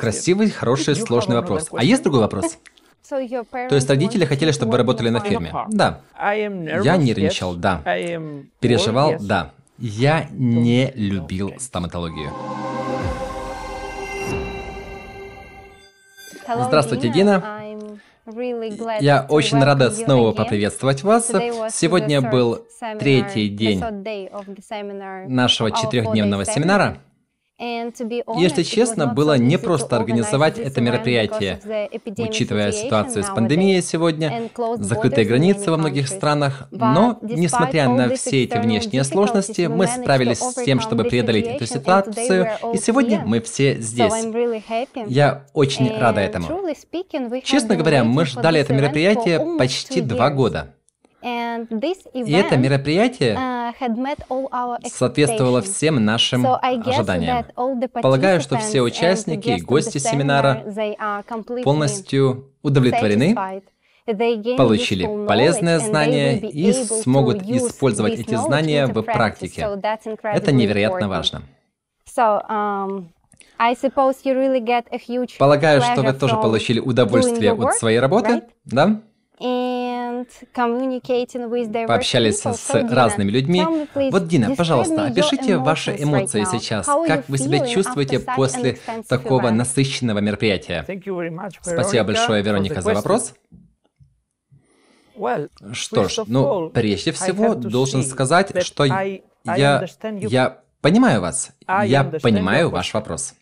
Красивый, хороший, сложный вопрос. А есть другой вопрос? То есть родители хотели, чтобы вы работали на фирме? Да. Я нервничал, да. Переживал, да. Я не любил стоматологию. Здравствуйте, Дина. Я очень рада снова поприветствовать вас. Сегодня был третий день нашего четырехдневного семинара. Если честно, было не просто организовать это мероприятие. Учитывая ситуацию с пандемией сегодня, закрытые границы во многих странах, но, несмотря на все эти внешние сложности, мы справились с тем, чтобы преодолеть эту ситуацию, и сегодня мы все здесь. Я очень рада этому. Честно говоря, мы ждали это мероприятие почти два года. И это мероприятие uh, соответствовало всем нашим ожиданиям. Полагаю, что все участники и гости семинара полностью удовлетворены, получили полезное знание и смогут использовать эти знания в практике. Это невероятно важно. Um, Полагаю, что вы тоже получили удовольствие от своей работы, да? пообщались с разными людьми. Вот, Дина, пожалуйста, опишите ваши эмоции сейчас. Как вы себя чувствуете после такого насыщенного мероприятия? Спасибо большое, Вероника, за вопрос. Что ж, ну, прежде всего, должен сказать, что я, я понимаю вас. Я понимаю ваш вопрос.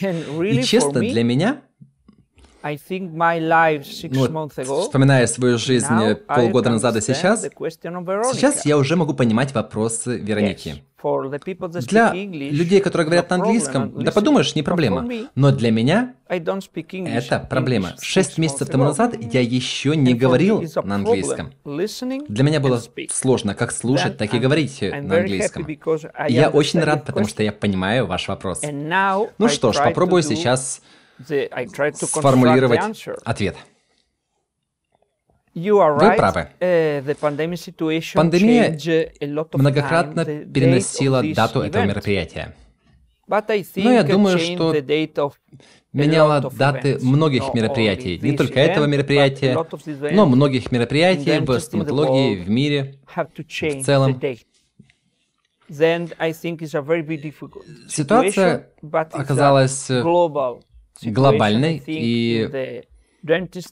И честно, для меня ну, вспоминая свою жизнь полгода назад и сейчас, сейчас я уже могу понимать вопросы Вероники. Для людей, которые говорят на английском, да подумаешь, не проблема. Но для меня это проблема. Шесть месяцев тому назад я еще не говорил на английском. Для меня было сложно как слушать, так и говорить на английском. я очень рад, потому что я понимаю ваш вопрос. Ну что ж, попробую сейчас сформулировать ответ. Вы правы. Пандемия многократно переносила дату этого мероприятия. Но я uh, думаю, что меняла даты многих мероприятий, не только этого мероприятия, но многих мероприятий в стоматологии, в мире, в целом. Ситуация оказалась э, глобальной, и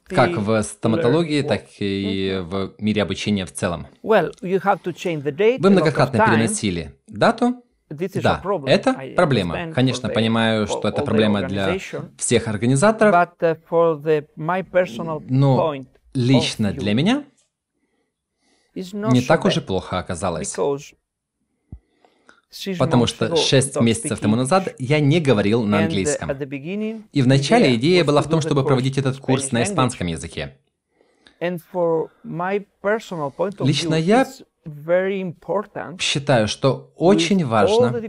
как в стоматологии, так и в мире обучения в целом. Вы многократно переносили дату, да, это проблема. Конечно, понимаю, что это проблема для всех организаторов, uh, но лично для меня не так уж и плохо оказалось, Потому что шесть месяцев тому назад я не говорил на uh, английском. И вначале идея была в том, чтобы проводить этот курс на испанском языке. Лично я считаю, что очень важно,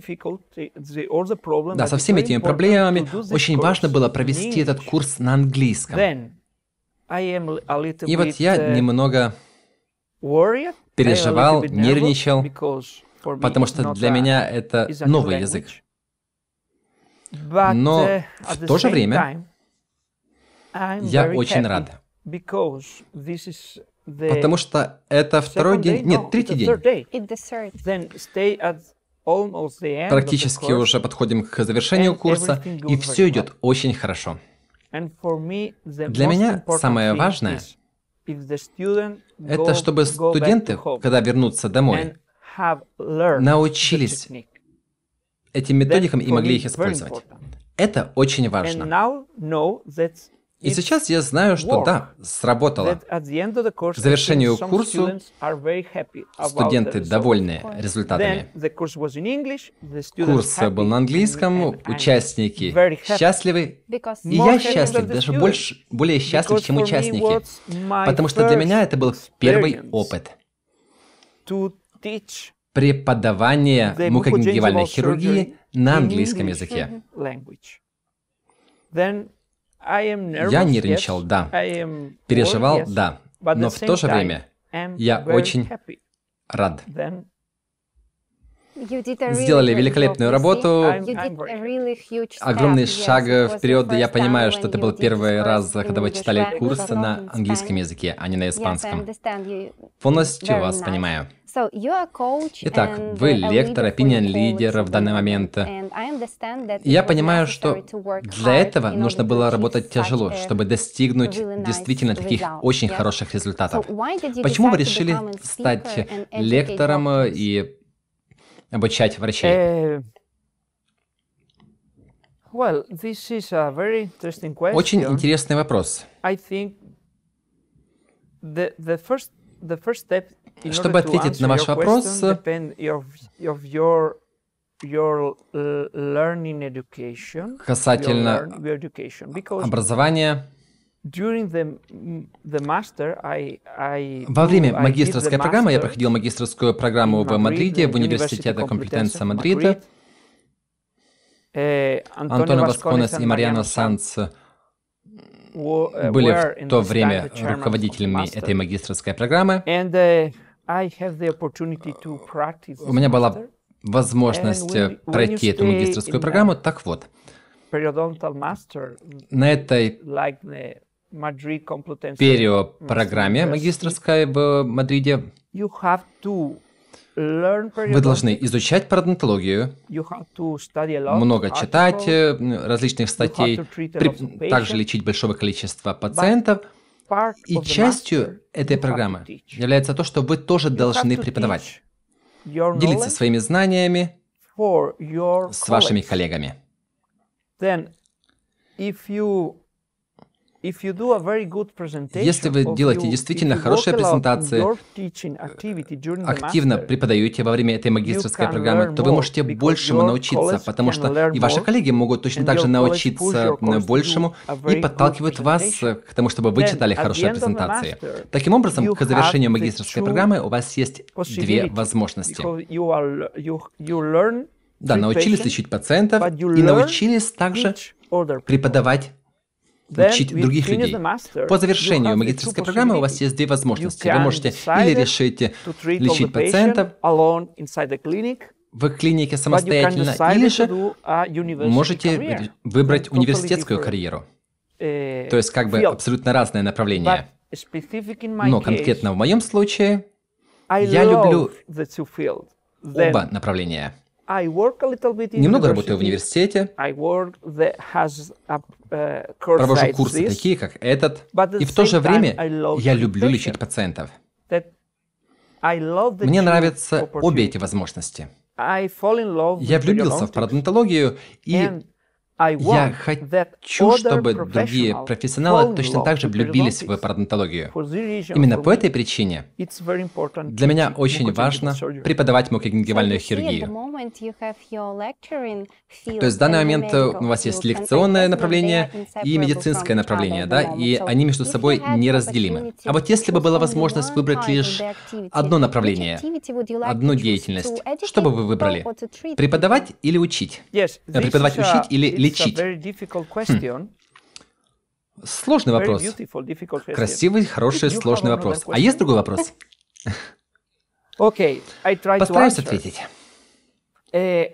да, со всеми этими проблемами, очень важно было провести этот курс на английском. И вот я uh, немного переживал, нервничал, потому что для меня это новый язык. Но э, в то же время я очень рад, потому что это второй день, нет, третий день. Практически уже подходим к завершению курса, и все идет очень хорошо. Для меня самое важное это чтобы студенты, когда вернутся домой, научились этим методикам и могли их использовать. Это очень важно. И сейчас я знаю, что да, сработало. К завершению курса студенты довольны результатами. Курс был на английском, участники счастливы, и я счастлив, даже больше, более счастлив, чем участники, потому что для меня это был первый опыт преподавание мукогенгивальной хирургии на английском языке. Я нервничал, да. Переживал, да. Но в то же время я очень рад. Сделали великолепную работу, огромный шаг вперед. Я понимаю, что это был первый раз, когда вы читали курсы на английском языке, а не на испанском. Полностью вас понимаю. Итак, вы лектор, опинион-лидер в данный момент. Я понимаю, что для этого нужно было работать тяжело, чтобы достигнуть действительно таких очень хороших результатов. Почему вы решили стать лектором э, и обучать врачей? Э, очень интересный вопрос. The, the first, the first чтобы ответить на ваш вопрос, uh, касательно образования, во время магистрской программы, я проходил магистрскую программу в Мадриде, в Университете Компетенция Мадрида. Э, Антонио Васконес и Мариано Санс uh, были в то время руководителями этой магистрской программы. Uh, а, у меня была возможность э, пройти эту магистрскую программу. Так вот, на этой перио-программе магистрской в Мадриде вы должны изучать пародонтологию, много читать э, различных статей, также лечить большого количества пациентов – и частью этой программы является то, что вы тоже должны преподавать, делиться своими знаниями с вашими коллегами. Если вы делаете действительно хорошие презентации, активно преподаете во время этой магистрской программы, то вы можете большему научиться, потому что и ваши коллеги могут точно так же научиться большему и подталкивают вас к тому, чтобы вы читали хорошие презентации. Таким образом, к завершению магистрской программы у вас есть две возможности. Да, научились лечить пациентов и научились также преподавать учить других людей. По завершению магистрской программы у вас есть две возможности. Вы можете или решить э, лечить пациентов в клинике самостоятельно, или же можете выбрать университетскую карьеру. Э, То есть как бы абсолютно разное направление. Но конкретно в моем случае я люблю оба направления. Немного работаю в университете, uh, провожу курсы такие, как этот, и в то же время я люблю лечить пациентов. Мне нравятся обе эти возможности. Я влюбился в парадонтологию и я хочу, чтобы другие профессионалы точно так же влюбились в пародонтологию. Именно по этой причине для меня очень важно преподавать мукогенгивальную хирургию. То есть в данный момент э, у вас есть лекционное направление и медицинское направление, да, и они между собой неразделимы. А вот если бы была возможность выбрать лишь одно направление, одну деятельность, что бы вы выбрали? Преподавать или учить? Преподавать, учить uh, или лечить? Хм. Сложный вопрос. Красивый, хороший, сложный вопрос. А есть другой вопрос? Okay, Постараюсь ответить. Э,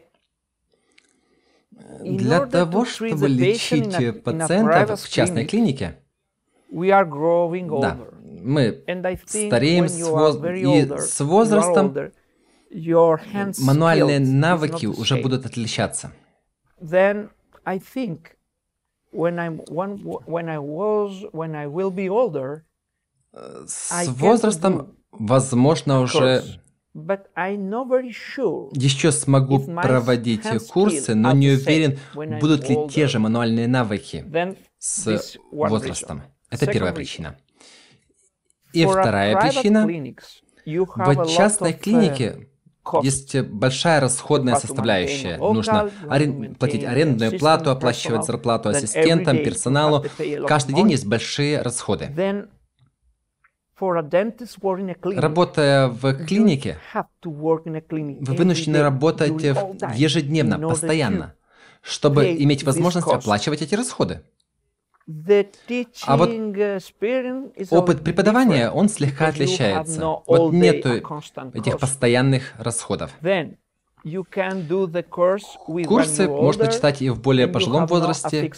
Для того, чтобы лечить э, пациента в частной клинике, да, мы стареем с, воз... и с возрастом, мануальные навыки уже будут отличаться. I think when I'm one, when I was, when I will be older, с возрастом, возможно, уже еще смогу проводить курсы, но не уверен, будут ли те же мануальные навыки с возрастом. Это первая причина. И вторая причина. В частной клинике э, есть большая расходная составляющая. Нужно арен... платить арендную плату, ну, оплачивать зарплату ассистентам, персоналу. Каждый день есть большие расходы. Работая в клинике, вы вынуждены работать ежедневно, постоянно, чтобы иметь возможность оплачивать эти расходы. А вот э, опыт преподавания, он слегка отличается. Вот нету этих постоянных расходов. Курсы можно читать и в более пожилом возрасте.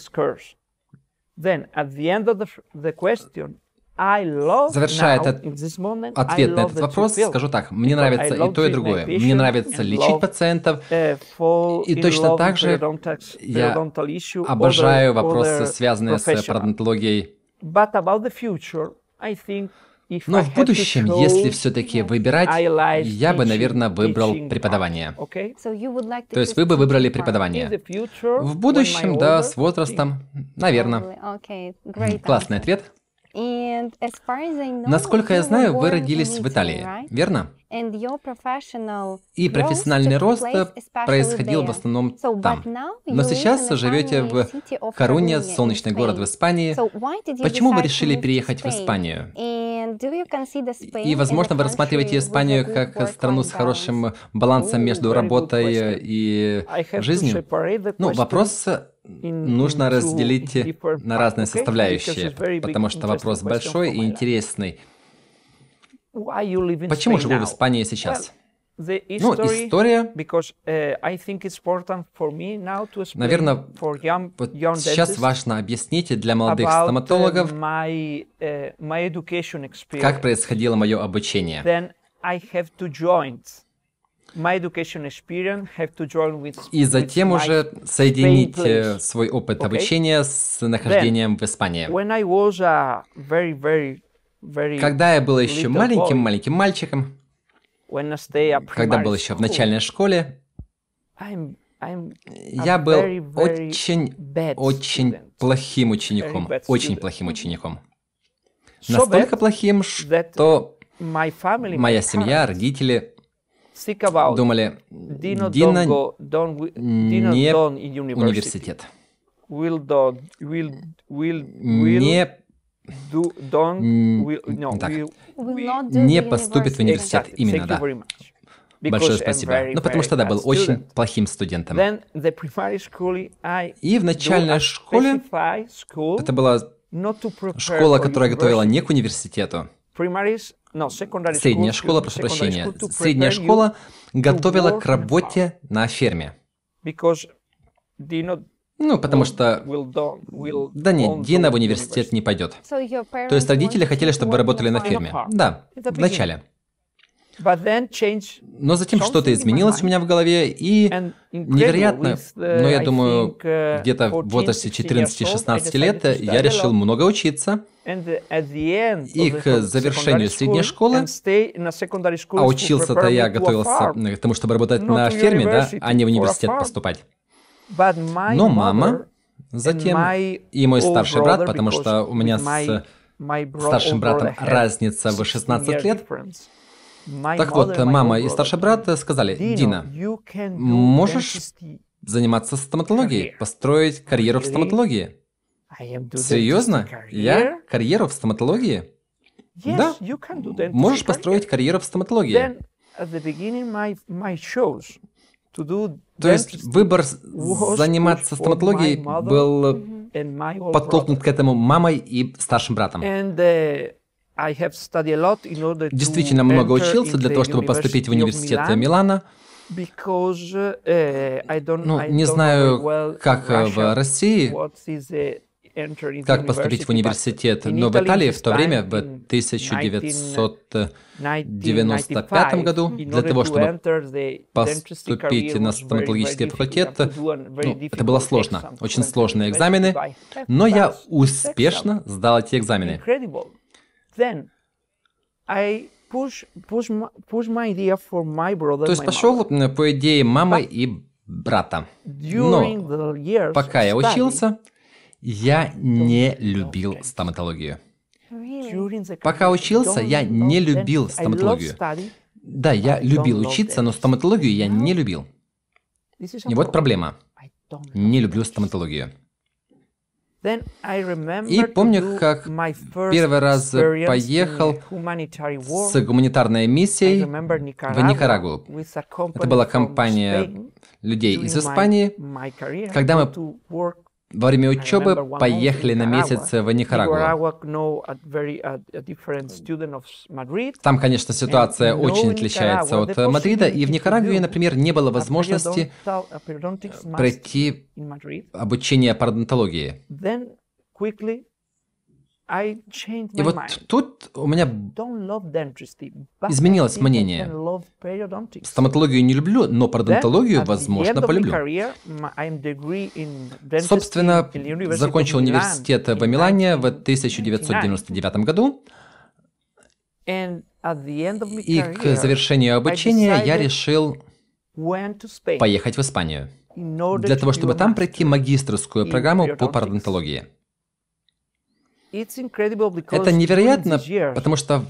Завершает этот ответ на этот вопрос, скажу так, мне нравится и то, и другое. Мне нравится лечить пациентов, и точно так же я обожаю вопросы, связанные с парадонтологией. Но в будущем, если все-таки выбирать, я бы, наверное, выбрал преподавание. То есть вы бы выбрали преподавание. В будущем, да, с возрастом, наверное. Классный ответ. Насколько я знаю, вы родились в Италии, верно? И профессиональный рост происходил в основном там. Но сейчас вы живете в Коруне, солнечный город в Испании. Почему вы решили переехать в Испанию? И, возможно, вы рассматриваете Испанию как страну с хорошим балансом между работой и жизнью? Ну, вопрос нужно разделить на разные составляющие, потому что вопрос большой и интересный. Почему живу в Испании сейчас? Ну, история, э, наверное, вот сейчас важно объяснить для молодых э, стоматологов, э, как происходило мое обучение. И затем уже соединить э, свой опыт обучения с нахождением в Испании. Когда я был еще маленьким, маленьким мальчиком, когда был еще в начальной школе, я был очень, очень плохим учеником, очень плохим учеником. Настолько плохим, что моя семья, родители думали, Дина не университет. Не Do, don't, will, no, так. Will, will не поступит в университет. Exactly. Именно, да. Большое спасибо. Ну, потому что тогда был очень плохим студентом. И в начальной школе это была школа, которая готовила не к университету, Средняя школа, прошу прощения. Средняя школа готовила к работе на ферме. Ну, потому что... Да нет, Дина в университет не пойдет. То есть родители хотели, чтобы вы работали на ферме. Да, вначале. Но затем что-то изменилось у меня в голове, и невероятно, uh, но я думаю, uh, где-то в возрасте 14-16 лет я решил много учиться, и к завершению средней школы, а учился-то я готовился ну, к тому, чтобы работать на ферме, да, а не в университет поступать. Но мама затем и мой старший брат, потому что у меня с старшим братом разница в 16 лет, так вот, мама и старший брат сказали, Дина, можешь заниматься стоматологией, построить карьеру в стоматологии? Серьезно? Я? Карьеру в стоматологии? Да, можешь построить карьеру в стоматологии. То есть выбор заниматься стоматологией был подтолкнут к этому мамой и старшим братом. Э, Действительно много учился для того, чтобы поступить в университет Милана. Э, ну, не знаю, как э, в России, как поступить в университет. Но в Италии в то время, в 1995 году, для того, чтобы поступить на стоматологический факультет, ну, это было сложно, очень сложные экзамены, но я успешно сдал эти экзамены. Then I push, push, push my idea for my brother, То есть пошел по идее мамы But и брата. Но пока я учился, я не любил стоматологию. Пока учился, я не любил стоматологию. Да, я любил учиться, но стоматологию я не любил. И вот проблема. Не люблю стоматологию. И помню, как первый раз поехал с гуманитарной миссией в Никарагу. Это была компания людей из Испании. Когда мы во время учебы поехали на месяц э, в Никарагуа. Uh, uh, Там, конечно, ситуация очень отличается от э, Мадрида, и в Никарагуе, например, не было возможности э, пройти обучение пародонтологии. И вот тут у меня изменилось мнение. Стоматологию не люблю, но пародонтологию, возможно, полюблю. Собственно, закончил университет в Милане в 1999 году. И к завершению обучения я решил поехать в Испанию для того, чтобы там пройти магистрскую программу по пародонтологии. Это невероятно, потому что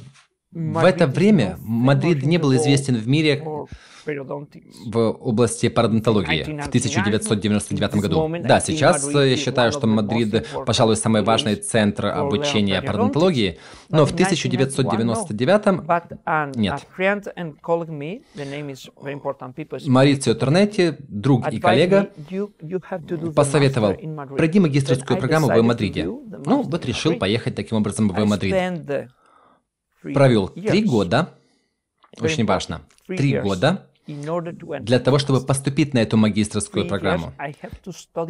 в это время Мадрид не был известен в мире Типа в области парадонтологии в 1999 году. Да, сейчас э, я считаю, что Мадрид, э, пожалуй, самый важный центр обучения парадонтологии, но в 1999 нет. Марицио Торнетти, друг и коллега, посоветовал, пройди магистрскую программу в Мадриде. Ну, вот решил поехать таким образом в Мадрид. Провел три года, очень важно, три года для того, чтобы поступить на эту магистрскую программу,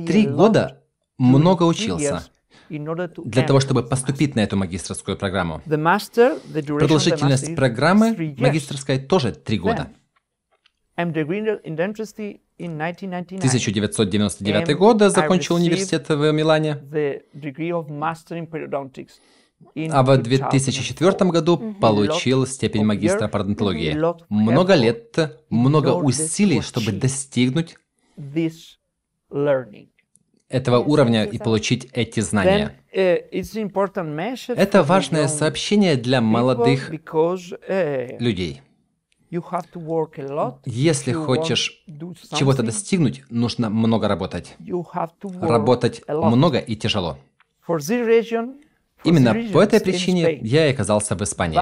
три года много учился для того, чтобы поступить на эту магистрскую программу. Продолжительность программы магистрской тоже три года. 1999 года закончил университет в Милане а в 2004 году получил степень магистра по Много лет, много усилий, чтобы достигнуть этого уровня и получить эти знания. Uh, Это важное сообщение для молодых uh, людей. Если хочешь чего-то достигнуть, нужно много работать. Работать много и тяжело. Именно по этой причине я и оказался в Испании.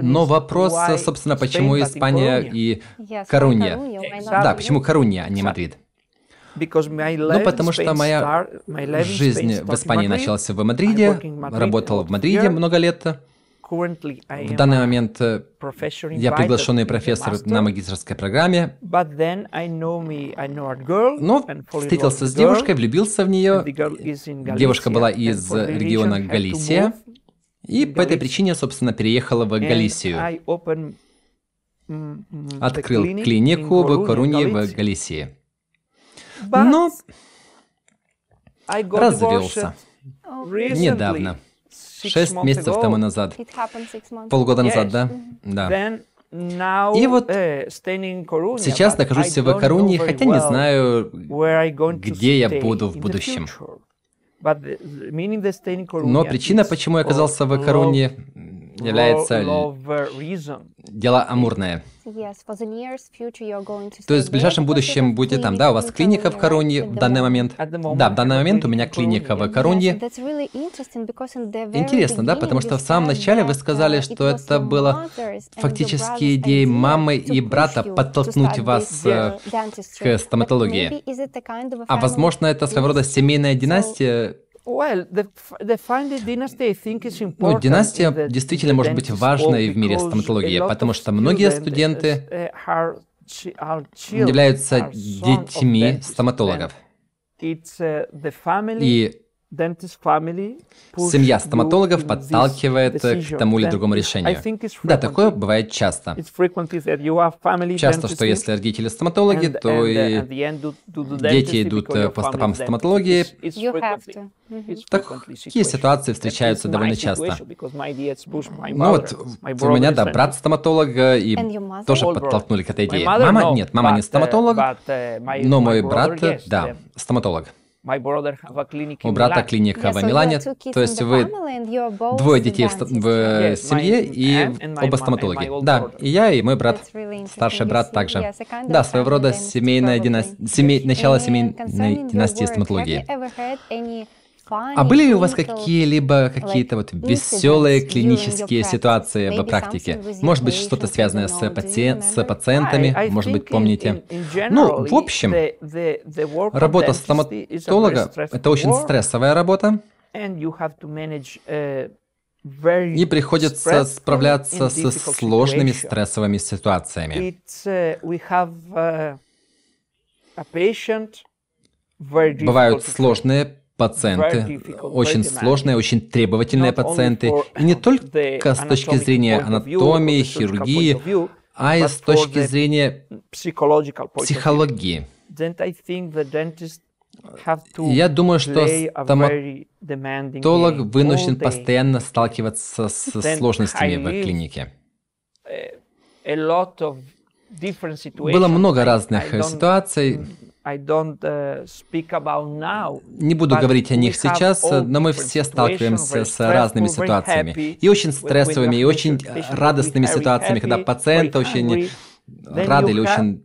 Но вопрос, собственно, почему Испания и Коруния? Да, почему Коруния, а не Мадрид? Ну, потому что моя жизнь в Испании началась в Мадриде, работала в Мадриде много лет, в данный момент э, я приглашенный профессор на магистрской программе, но ну, встретился с девушкой, влюбился в нее. Девушка была из региона Галисия, и по этой причине, собственно, переехала в Галисию. Открыл клинику в Коруне, в Галисии. Но развелся недавно. Шесть месяцев тому назад. Полгода назад, да? Да. И вот э, сейчас нахожусь в Корунии, хотя не знаю, где я буду в будущем. Э, Но причина, почему я оказался в Корунии, является дело амурное. То есть в ближайшем будущем будете там, да, у вас клиника в Коронье в данный момент. Да, в данный момент у меня клиника в Коронье. Интересно, да, потому что в самом начале вы сказали, что это было фактически идеей мамы и брата подтолкнуть вас э, uh, к стоматологии. А возможно, это своего рода семейная династия, ну, династия действительно может быть важной в мире стоматологии, потому что многие студенты uh, uh, являются детьми стоматологов. Uh, И Семья стоматологов подталкивает к тому или другому решению. Да, такое бывает часто. Часто, что если родители стоматологи, то и uh, дети идут э, по стопам стоматологии. Такие ситуации встречаются довольно часто. Ну вот, у меня, да, брат стоматолог, и тоже подтолкнули к этой идее. Мама? Нет, мама не uh, стоматолог, uh, но мой брат, да, стоматолог. У брата клиника в Милане. То есть вы двое детей в э, семье и оба стоматологи. Да, и я, и мой брат, старший брат также. Да, своего рода семейная династия, начало семейной династии стоматологии. А были ли у вас какие-либо какие-то вот веселые клинические ситуации в практике? Может быть, что-то связанное с, пациент, с пациентами, может быть, помните? Ну, в общем, работа стоматолога – это очень стрессовая работа, и приходится справляться со сложными стрессовыми ситуациями. Бывают сложные пациенты, очень сложные, очень требовательные пациенты, и не только с точки зрения анатомии, хирургии, а и с точки зрения психологии. Я думаю, что стоматолог вынужден постоянно сталкиваться с сложностями в клинике. Было много разных э, ситуаций, Э, Не буду говорить о них сейчас, э, но мы все сталкиваемся с разными ситуациями. И очень стрессовыми, и очень э, радостными ситуациями, когда пациент очень рад или очень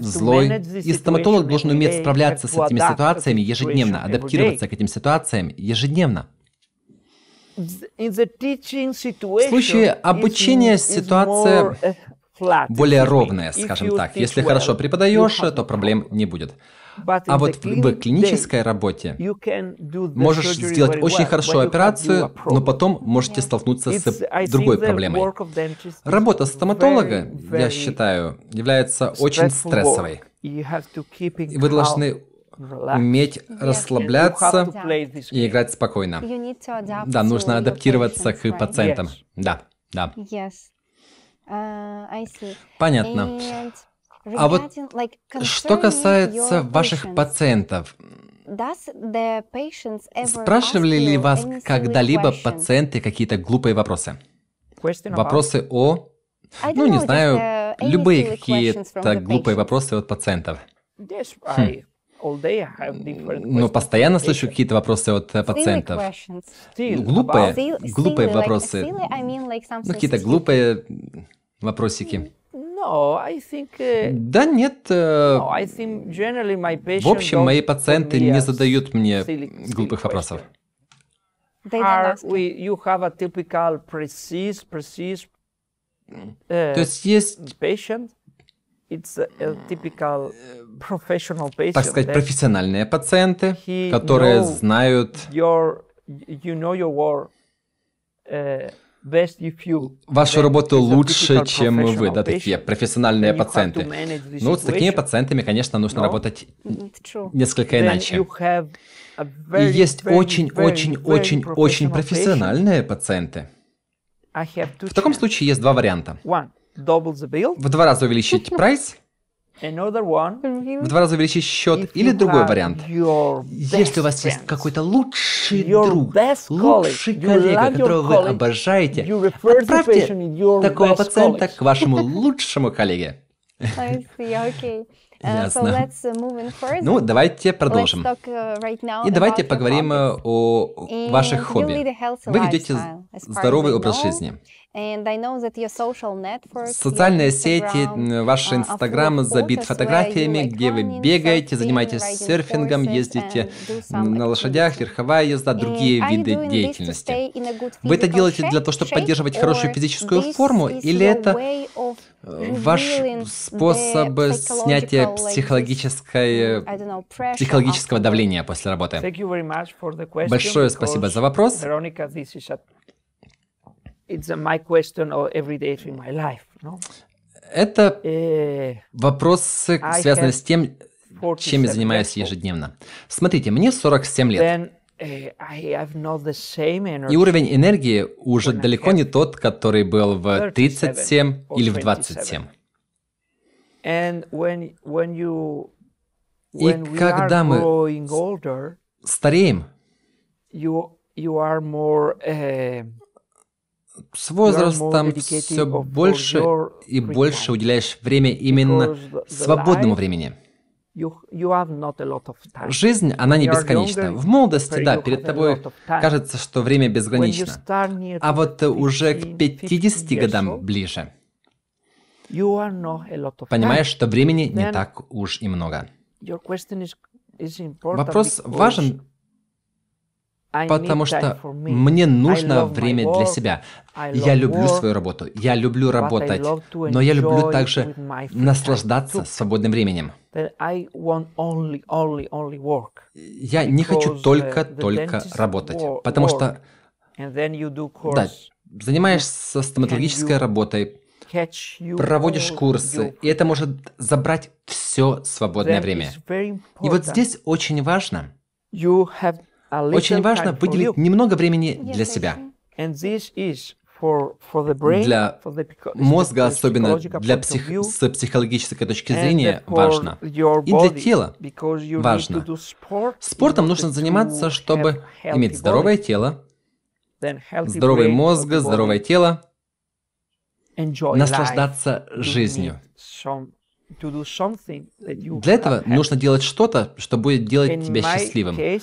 злой. И стоматолог должен уметь справляться с этими ситуациями ежедневно, адаптироваться к этим ситуациям ежедневно. В случае обучения ситуация более ровная, скажем так. Если хорошо преподаешь, то проблем не будет. А вот в клинической работе можешь сделать очень хорошую операцию, но потом можете столкнуться с другой проблемой. Работа стоматолога, я считаю, является очень стрессовой. вы должны уметь расслабляться и играть спокойно. Да, нужно адаптироваться к пациентам. Да, да. А, Понятно. А вот что касается ваших пациентов, спрашивали ли вас когда-либо пациенты какие-то глупые вопросы? Вопросы о... Ну, не знаю, uh, любые какие-то глупые вопросы от пациентов. Хм. Но ну, постоянно слышу какие-то вопросы от э, пациентов. Глупые, глупые вопросы. Ну, какие-то глупые Вопросики. Э, да нет. Э, в общем, мои пациенты не задают мне глупых вопросов. То э, есть есть так сказать, eh? профессиональные пациенты, которые знают вашу работу лучше, чем вы, да, такие профессиональные пациенты. Ну, с такими пациентами, конечно, нужно работать несколько иначе. И есть очень-очень-очень-очень профессиональные пациенты. В таком случае есть два варианта. В два раза увеличить прайс – в два раза увеличить счет или другой вариант. Если у вас есть какой-то лучший друг, лучший коллега, которого вы обожаете, отправьте такого пациента к вашему лучшему коллеге. I see, okay. Ясно. Uh, uh, ну, давайте продолжим. Uh, И давайте поговорим э, о ваших хобби. Вы ведете здоровый образ жизни. Социальные сети, ваш Инстаграм забит фотографиями, где вы бегаете, занимаетесь серфингом, ездите на лошадях, верховая езда, другие виды деятельности. Вы это делаете для того, чтобы поддерживать хорошую физическую форму, или это Э, ваш способ снятия психологической, э, психологического давления после работы. Большое спасибо за вопрос. Это э, вопрос, связанный с тем, чем я занимаюсь ежедневно. Смотрите, мне 47 лет. И уровень энергии уже далеко не тот, который был в 37 или в 27. И когда мы стареем, э, с возрастом все больше и больше уделяешь время именно свободному времени. Жизнь, она не бесконечна. В молодости, да, перед тобой кажется, что время безгранично. А вот э, уже к 50 годам ближе. Понимаешь, что времени не так уж и много. Вопрос важен, Потому что мне нужно время для себя. Я люблю свою работу, я люблю работать, но я люблю также наслаждаться свободным временем. Я не хочу только-только uh, работать, потому что да, занимаешься стоматологической работой, проводишь курсы, и это может забрать все свободное время. И вот здесь очень важно, очень важно выделить немного времени для себя. Для мозга, особенно для псих... с психологической точки зрения, важно. И для тела важно. Спортом нужно заниматься, чтобы иметь здоровое тело, здоровый мозг, здоровое тело, наслаждаться жизнью. Для этого нужно делать что-то, что будет делать тебя счастливым. Э,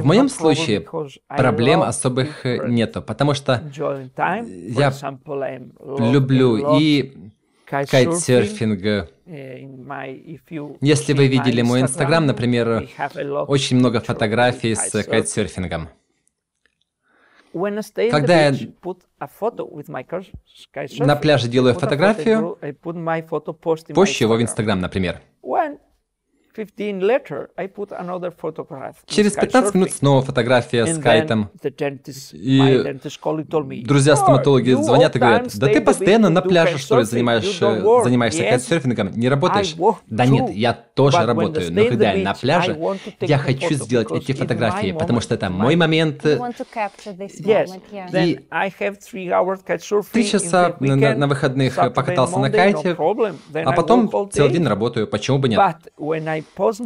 в моем случае проблем особых э, нету, потому что я люблю и кайтсерфинг. Э, Если вы видели мой инстаграм, например, очень много фотографий с кайтсерфингом. Когда я на пляже делаю фотографию, позже его в Инстаграм, например. Через 15 минут снова фотография с Кайтом. И друзья-стоматологи звонят и говорят, да ты постоянно на пляже, что ли, занимаешь, занимаешься кайтсерфингом, не работаешь? Да нет, я тоже работаю, но когда я на пляже, я хочу сделать эти фотографии, потому что это мой момент. И три часа на выходных покатался на кайте, а потом целый день работаю, почему бы нет?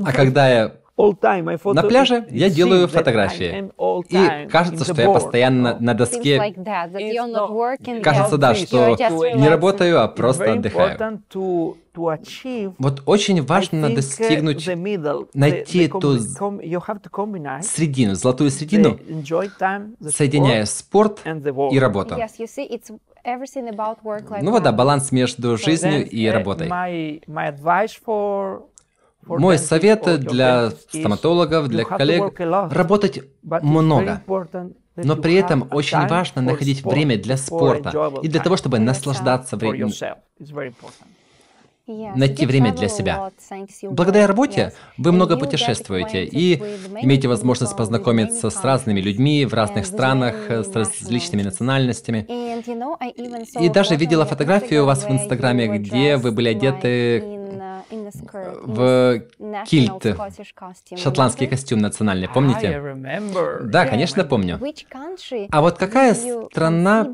А когда я на пляже я делаю фотографии. И кажется, что я постоянно на доске. Кажется, да, что не работаю, а просто отдыхаю. Вот очень важно достигнуть, найти эту средину, золотую средину, соединяя спорт и работу. Ну вот да, баланс между жизнью и uh, работой. Мой совет для стоматологов, для коллег – работать много. Но при этом очень важно находить время для спорта и для того, чтобы наслаждаться временем найти время для себя. Благодаря работе вы много путешествуете и имеете возможность познакомиться с разными людьми в разных странах, с различными национальностями. И даже видела фотографию у вас в Инстаграме, где вы были одеты в кильт, шотландский костюм национальный, помните? Да, конечно, помню. А вот какая страна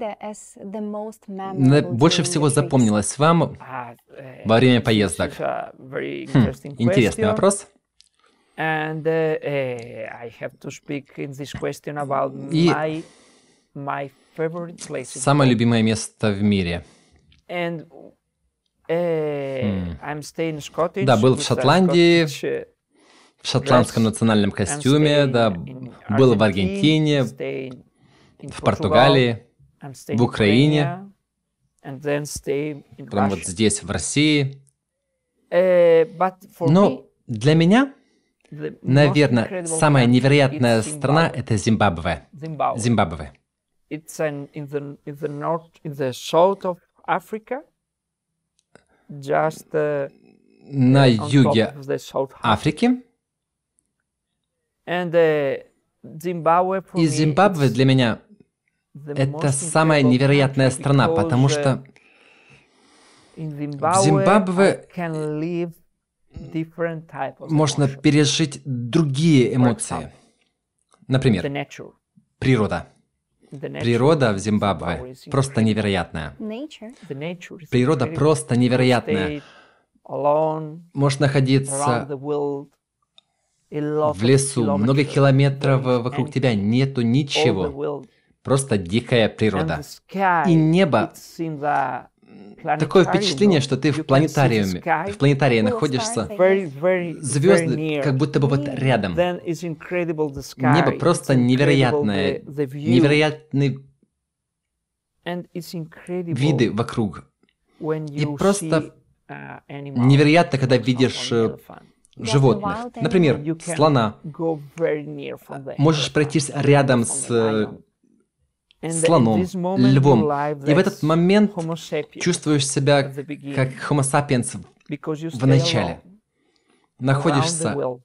больше всего запомнилась вам а, э, во время поездок? Хм, интересный вопрос. Э, э, И Самое любимое место в мире. Э, хм. Да, был в Шотландии, э, в шотландском национальном костюме, да, был в Аргентине, в Португалии, в Украине, потом вот здесь, в России. Э, Но для меня, наверное, самая невероятная страна – это Зимбабве. Зимбабве. Uh, на uh, юге Африки. Uh, И Зимбабве для меня это самая невероятная страна, потому что в Зимбабве можно пережить другие эмоции. Например, природа. Природа в Зимбабве просто невероятная. Природа просто невероятная. Можешь находиться в лесу, много километров вокруг тебя, нету ничего. Просто дикая природа. И небо Такое впечатление, что ты в планетариуме, в планетарии находишься. Звезды как будто бы вот рядом. Небо просто невероятное, невероятные виды вокруг. И просто uh, невероятно, когда видишь э, животных. Например, слона. Можешь пройтись рядом с э, слоном, львом. И в этот момент чувствуешь себя как Homo sapiens в начале. Находишься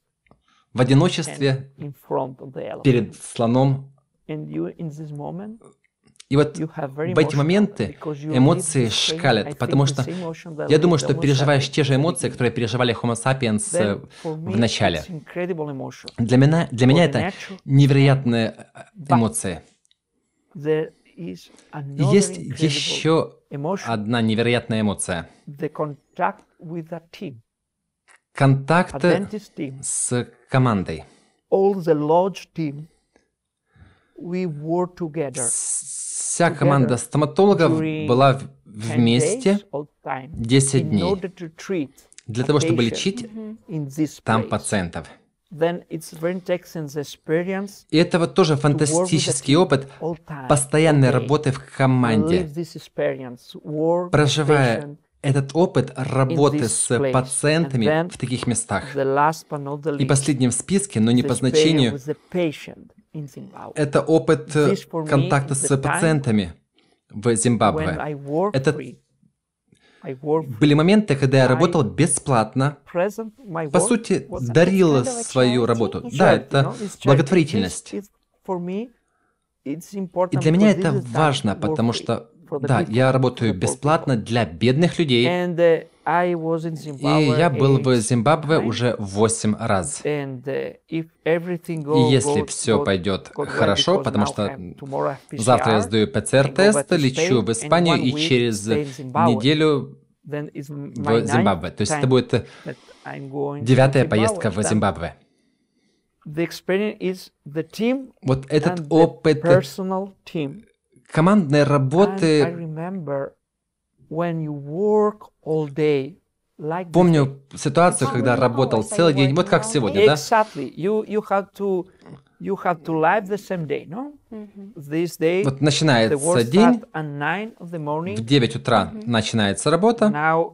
в одиночестве перед слоном. И вот в эти моменты эмоции шкалят, потому что я думаю, что переживаешь те же эмоции, которые переживали Homo sapiens э, в начале. Для меня, для меня это невероятные э, эмоции. Есть еще одна невероятная эмоция. Контакт с командой. Вся команда стоматологов была вместе 10 дней для того, чтобы лечить там пациентов. И это вот тоже фантастический опыт постоянной работы в команде. Проживая этот опыт работы с пациентами в таких местах. И последним в списке, но не по значению, это опыт э, контакта с пациентами в Зимбабве. Это были моменты, когда я работал бесплатно, по сути, дарил свою работу. Да, это благотворительность. И для меня это важно, потому что, да, я работаю бесплатно для бедных людей, uh, и я был в Зимбабве уже восемь раз. Uh, и если все пойдет хорошо, потому что завтра я сдаю ПЦР-тест, лечу в Испанию и через неделю в Зимбабве. То есть это будет девятая поездка в Зимбабве. Вот этот опыт э, командной работы Помню ситуацию, когда работал целый день, вот как сегодня, да? Mm-hmm. вот начинается день, в 9 утра mm-hmm. начинается работа.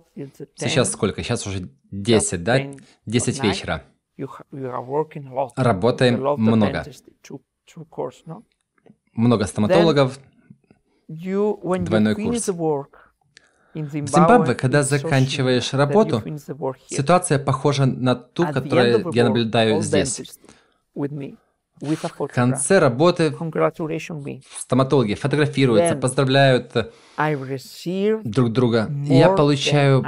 Сейчас сколько? Сейчас уже 10, да? 10 вечера. Работаем много. Много стоматологов, двойной курс. В Зимбабве, когда заканчиваешь работу, ситуация похожа на ту, которую я наблюдаю здесь. В конце работы стоматологи фотографируются, поздравляют друг друга. И я получаю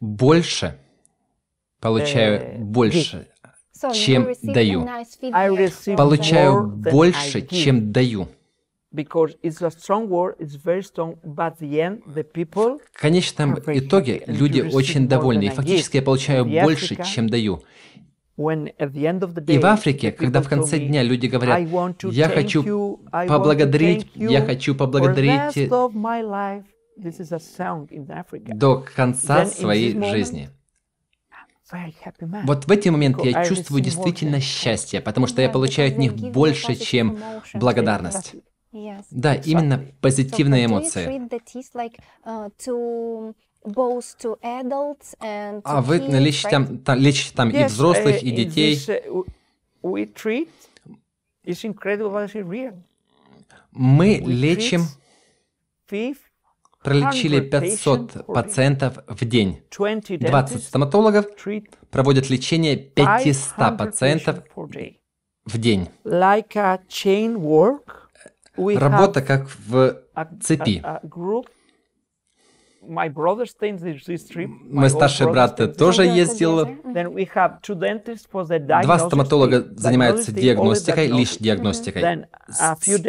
больше, получаю eh, больше, чем даю. Получаю больше, чем даю. Because it's a strong word, it's very strong, but the end, the people в конечном итоге люди очень довольны. И фактически я получаю больше, чем даю. И в Африке, когда в конце дня люди говорят, я хочу поблагодарить, я хочу поблагодарить до конца своей жизни. Вот в эти моменты я чувствую действительно счастье, потому что я получаю от них больше, чем благодарность. Да, именно позитивные so, эмоции. Like, uh, to to а вы лечите там, там, лечите там yes, и взрослых, uh, и детей. This, uh, э, treat, Мы we лечим, пролечили 500 пациентов в день. 20 стоматологов проводят лечение 500 пациентов в день. Like a chain work, Работа как в цепи. Мой старший брат тоже ездил. Два стоматолога занимаются диагностикой, лишь диагностикой.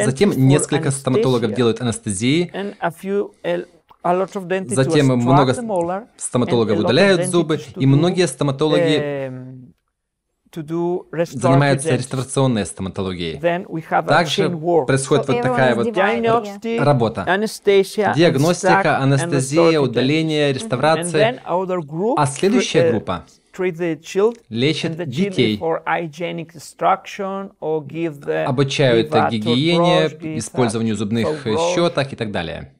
Затем несколько стоматологов делают анестезии. Затем много стоматологов удаляют зубы, и многие стоматологи эм, занимается реставрационной стоматологией. Также происходит вот такая вот работа. Диагностика, анестезия, удаление, реставрация. А следующая группа лечит детей, обучают гигиене, использованию зубных щеток и так далее.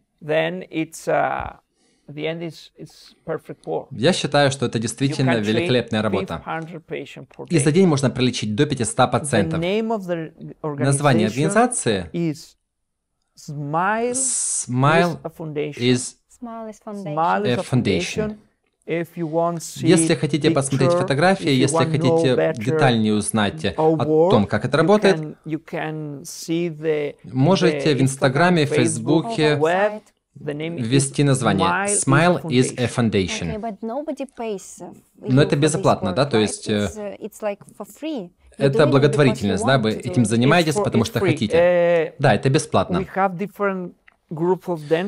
Я считаю, что это действительно великолепная работа. И за день можно прилечить до 500 пациентов. Название организации Smile is Foundation. Если хотите посмотреть фотографии, если хотите детальнее узнать о том, как это работает, можете в Инстаграме, в Фейсбуке, ввести название. Smile is a Foundation. Но это безоплатно, да? То есть э, э, это благотворительность, да? Вы этим занимаетесь, потому что хотите. Э, да, это бесплатно.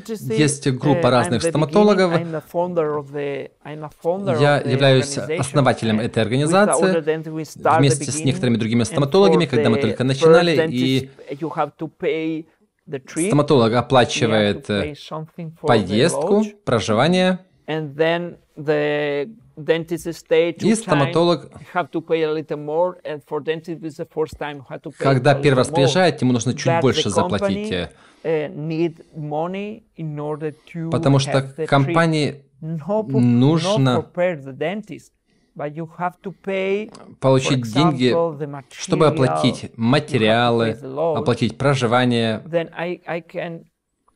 Есть группа разных стоматологов. Я являюсь основателем этой организации вместе с некоторыми другими стоматологами, когда мы только начинали, и Стоматолог оплачивает э, поездку, проживание, и стоматолог, когда первый раз приезжает, ему нужно чуть больше заплатить, э, потому что компании нужно получить деньги, чтобы оплатить материалы, оплатить проживание.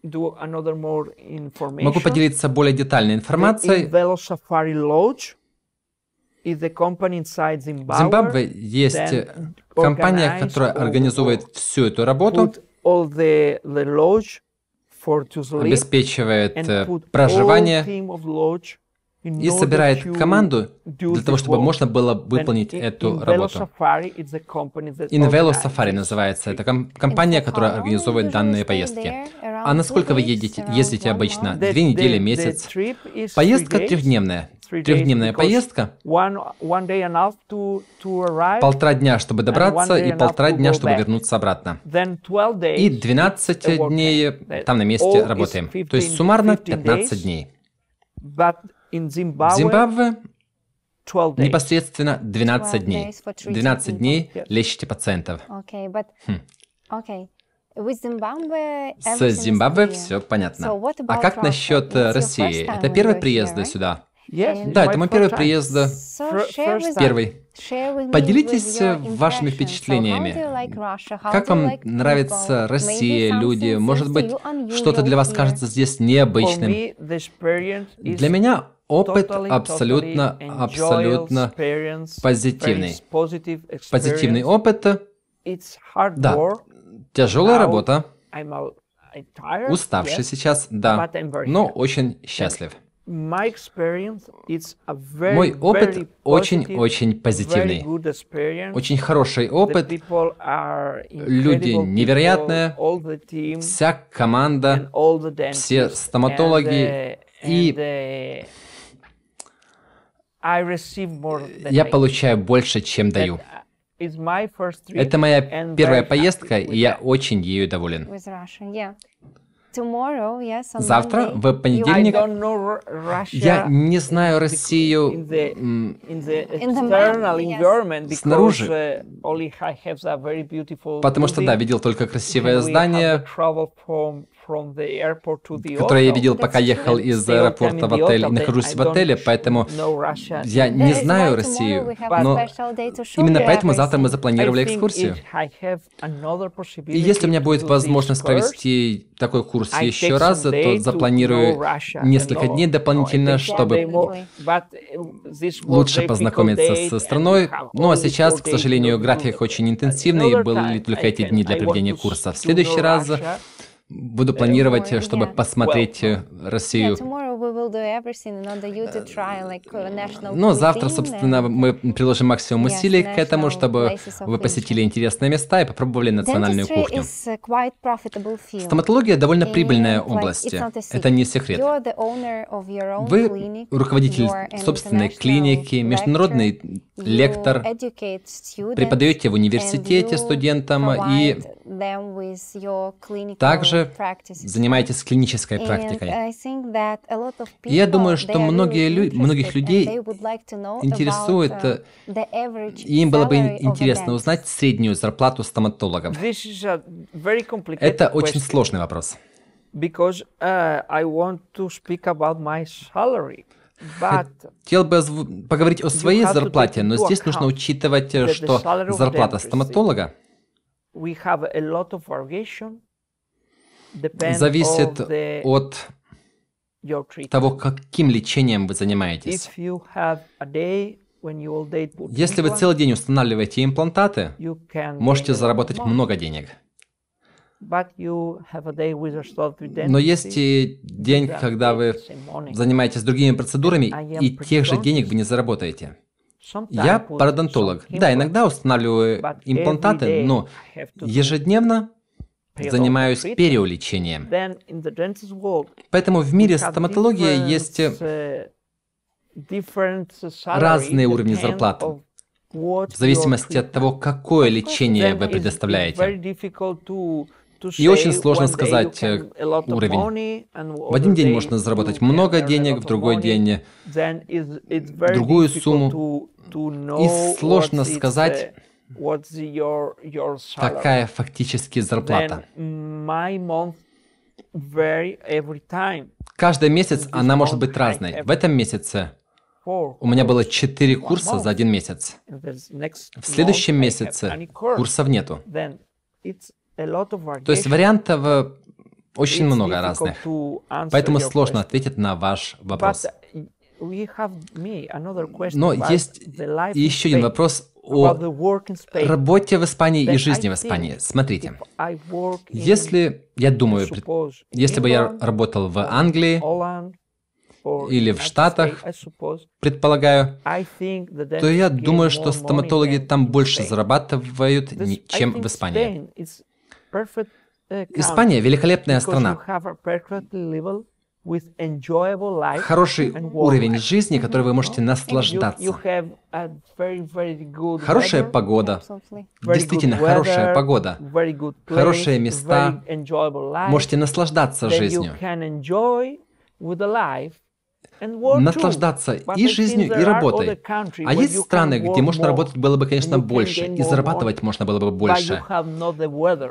Могу поделиться более детальной информацией. В Зимбабве есть компания, которая организует всю эту работу, обеспечивает э, проживание и собирает команду для того, чтобы можно было выполнить эту работу. Invello Safari называется. Это компания, которая организовывает данные поездки. А насколько вы едете, ездите обычно? Две недели, месяц? Поездка трехдневная. Трехдневная поездка, полтора дня, чтобы добраться, и полтора дня, чтобы вернуться обратно. И 12 дней там на месте работаем. То есть суммарно 15 дней. Зимбабве непосредственно 12 дней. 12 дней лечите пациентов. Хм. С Зимбабве все понятно. А как насчет э, России? Это первый приезд сюда? да, это мой первый приезд. Первый. Поделитесь э, вашими впечатлениями. Как вам нравится Россия, люди? Может быть, что-то для вас кажется здесь необычным? Для меня опыт абсолютно, абсолютно позитивный. Позитивный опыт. Да, тяжелая работа. Уставший сейчас, да, но очень счастлив. Мой опыт очень-очень позитивный. Очень хороший опыт. Люди невероятные. Вся команда, все стоматологи uh, и uh, я получаю больше, чем даю. Это моя первая поездка, и я очень ею доволен. Завтра, в понедельник, я не знаю Россию снаружи, uh, потому что, да, видел только красивое здание, который я видел, пока ехал из аэропорта в отель. Нахожусь в отеле, поэтому я не знаю Россию. Но именно поэтому завтра мы запланировали экскурсию. И если у меня будет возможность провести такой курс еще раз, то запланирую несколько дней дополнительно, чтобы uh, лучше познакомиться со страной. Ну а сейчас, к сожалению, график очень интенсивный, и были только эти дни для проведения курса. В следующий раз буду э, планировать, чтобы посмотреть э, Россию. Э, uh, Но ну, завтра, собственно, мы приложим максимум усилий к этому, чтобы вы посетили интересные места и попробовали национальную кухню. Стоматология довольно прибыльная область. Это не секрет. Вы руководитель собственной клиники, международный лектор, преподаете в университете студентам и также также занимаетесь клинической практикой. И я думаю, что многие лю многих людей интересует, э, uh, им было бы интересно узнать среднюю зарплату стоматологов. Это очень сложный вопрос. Uh, Хотел бы поговорить о своей зарплате, но здесь нужно учитывать, э, что зарплата стоматолога зависит от того, каким лечением вы занимаетесь. Если вы целый день устанавливаете имплантаты, можете заработать много денег. Но есть и день, когда вы занимаетесь другими процедурами, и тех же денег вы не заработаете. Я пародонтолог. Да, иногда устанавливаю имплантаты, но ежедневно занимаюсь переулечением. Поэтому в мире стоматологии есть э, разные уровни зарплат В зависимости от того, какое лечение вы предоставляете. И очень сложно сказать э, уровень. В один день можно заработать много денег, в другой день э, другую сумму. И сложно сказать, такая фактически зарплата. Каждый месяц она может быть разной. В этом месяце у меня было 4 курса за один месяц. В следующем месяце курсов нету. То есть вариантов э, очень много разных. Поэтому сложно ответить на ваш вопрос. Но есть еще один вопрос о работе в Испании и жизни в Испании. Смотрите, если, я думаю, если бы я работал в Англии или в Штатах, предполагаю, то я думаю, что стоматологи там больше зарабатывают, чем в Испании. Uh, Испания – великолепная страна, хороший уровень жизни, который вы можете наслаждаться. Хорошая погода, действительно хорошая погода, хорошие места, можете наслаждаться жизнью наслаждаться и жизнью, и работой. А есть страны, где можно работать было бы, конечно, больше, и зарабатывать можно было бы больше,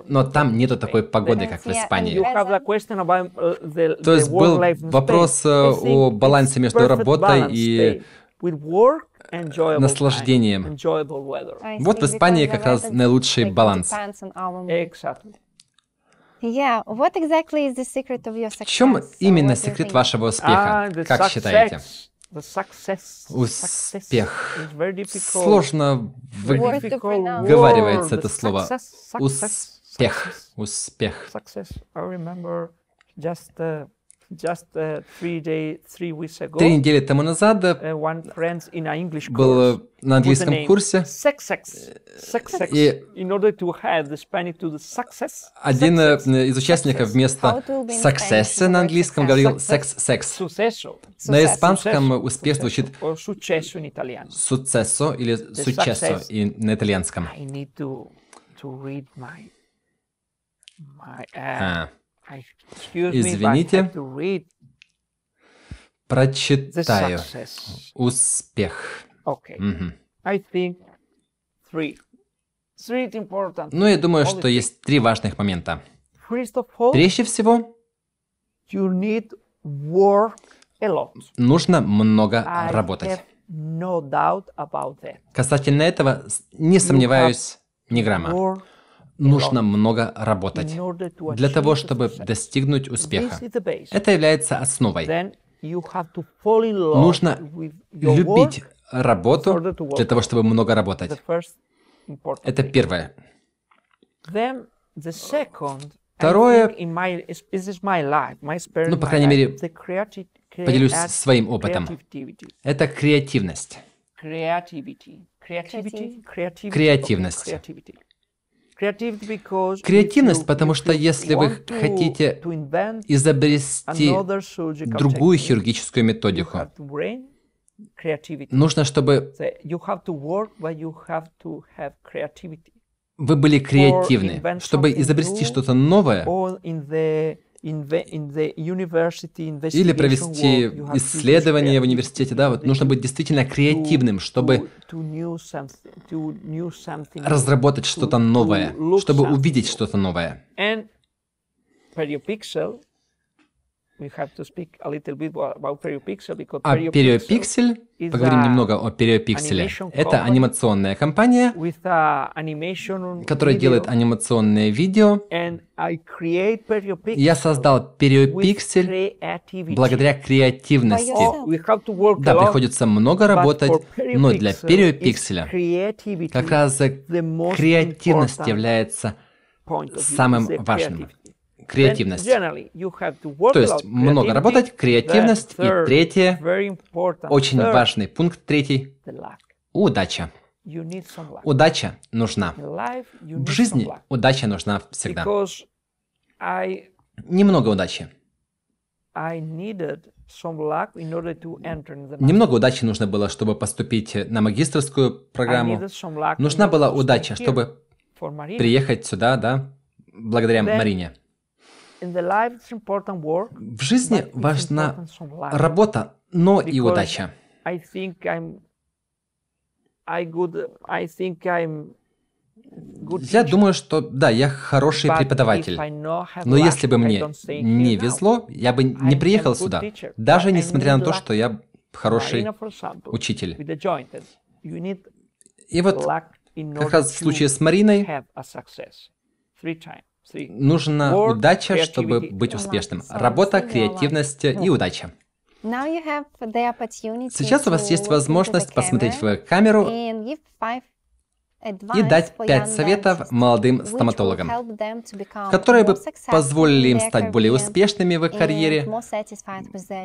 но там нету такой погоды, как в Испании. Uh, То есть был вопрос э, о балансе между работой и наслаждением. Вот в Испании как раз наилучший баланс. В чем именно секрет вашего а, успеха, как считаете? Успех. Сложно выговаривается это слово. Успех. Успех. Uh, Три недели тому назад э, uh, был э, на английском курсе, и один э, из участников вместо success на английском говорил секс-секс. На испанском успех звучит successo или successo и на итальянском. Uh, а. Извините, прочитаю. Успех. Угу. Ну, я думаю, что есть три важных момента. Прежде всего, нужно много работать. Касательно этого, не сомневаюсь ни грамма нужно много работать для того, чтобы достигнуть успеха. Это является основой. Нужно любить работу для того, чтобы много работать. Это первое. Второе, ну, по крайней мере, поделюсь своим опытом. Это креативность. Креативность. Креативность, потому что если вы хотите изобрести другую хирургическую методику, нужно, чтобы вы были креативны. Чтобы изобрести что-то новое, или провести исследование в университете, да, вот нужно быть действительно креативным, чтобы разработать что-то новое, чтобы увидеть что-то новое. А Periopixel, поговорим немного о Periopixel. Это анимационная компания, которая делает анимационные видео. Я создал Periopixel благодаря креативности. Да, приходится много работать, но для Periopixel как раз креативность является самым важным креативность. То есть много работать, креативность. И третье, очень важный пункт, третий, удача. Удача нужна. В жизни удача нужна всегда. Немного удачи. Немного удачи нужно было, чтобы поступить на магистрскую программу. Нужна была удача, чтобы приехать сюда, да, благодаря Марине. В жизни важна работа, но и удача. Я думаю, что да, я хороший преподаватель. Но если бы мне не везло, я бы не приехал сюда, даже несмотря на то, что я хороший учитель. И вот как раз в случае с Мариной Нужна удача, чтобы быть успешным. Работа, креативность и ну. удача. Сейчас у вас есть возможность посмотреть в камеру и дать пять советов молодым стоматологам, которые бы позволили им стать более успешными в карьере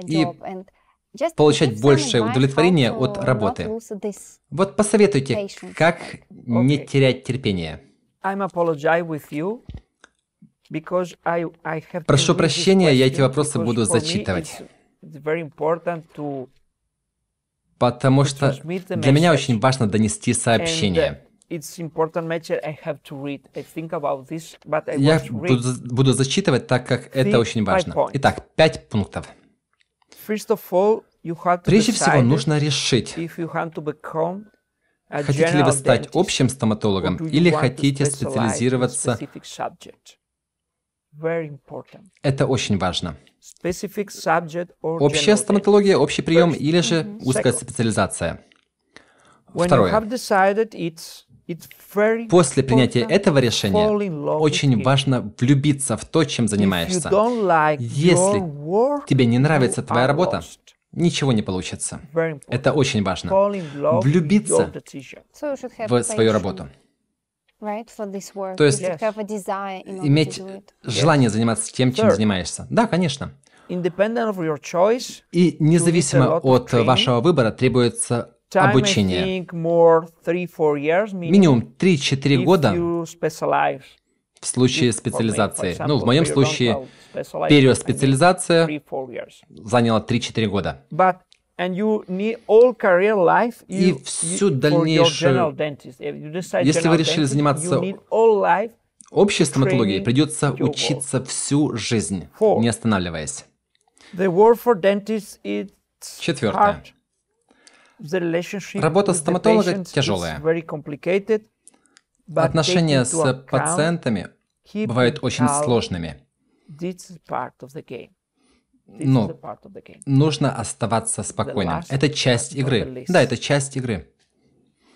и получать большее удовлетворение от работы. Вот посоветуйте, как не терять терпение. Прошу прощения, я эти вопросы буду зачитывать. Потому что для меня очень важно донести сообщение. Uh, я буду, буду зачитывать, так как это очень важно. Итак, пять пунктов. Прежде всего, нужно решить, хотите ли вы стать общим стоматологом или хотите специализироваться это очень важно. Общая стоматология, общий прием или же узкая специализация. Второе. После принятия этого решения очень важно влюбиться в то, чем занимаешься. Если тебе не нравится твоя работа, ничего не получится. Это очень важно. Влюбиться в свою работу. То есть иметь желание заниматься тем, чем занимаешься. Да, конечно. И независимо от вашего выбора требуется обучение. Минимум 3-4 года в случае специализации. Ну, в моем случае период специализация заняла 3-4 года. И всю дальнейшую... Если вы решили заниматься общей стоматологией, придется учиться всю жизнь, не останавливаясь. Четвертое. Работа стоматолога тяжелая. Отношения с пациентами бывают очень сложными. Но нужно оставаться спокойным. Это часть игры. Да, это часть игры.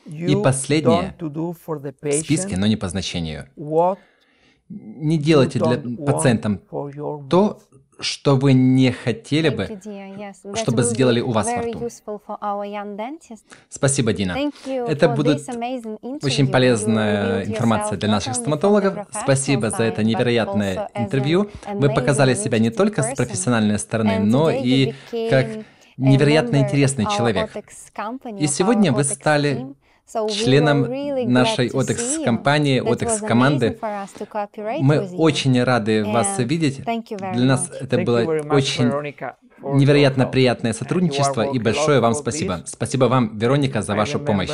И последнее в списке, но не по значению. Не делайте для пациентам то, что вы не хотели бы, чтобы сделали у вас во рту. Спасибо, Дина. Это будет очень полезная информация для наших стоматологов. Спасибо за это невероятное интервью. Вы показали себя не только с профессиональной стороны, но и как невероятно интересный человек. И сегодня вы стали членом нашей OTEX-компании, OTEX-команды. Мы очень рады вас видеть. Для нас это было очень невероятно приятное сотрудничество и большое вам спасибо. Спасибо вам, Вероника, за вашу помощь.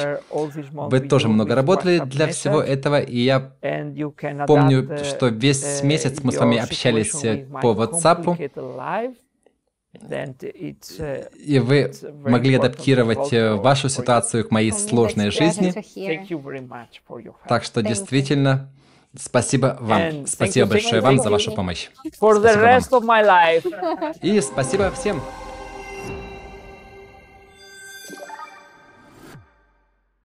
Вы тоже много работали для всего этого, и я помню, что э, весь э, месяц мы с вами общались э, по WhatsApp. И uh, вы могли адаптировать э, вашу ситуацию к моей сложной жизни. Так что действительно, Спасибо вам. Спасибо большое вам за вашу помощь. И спасибо всем.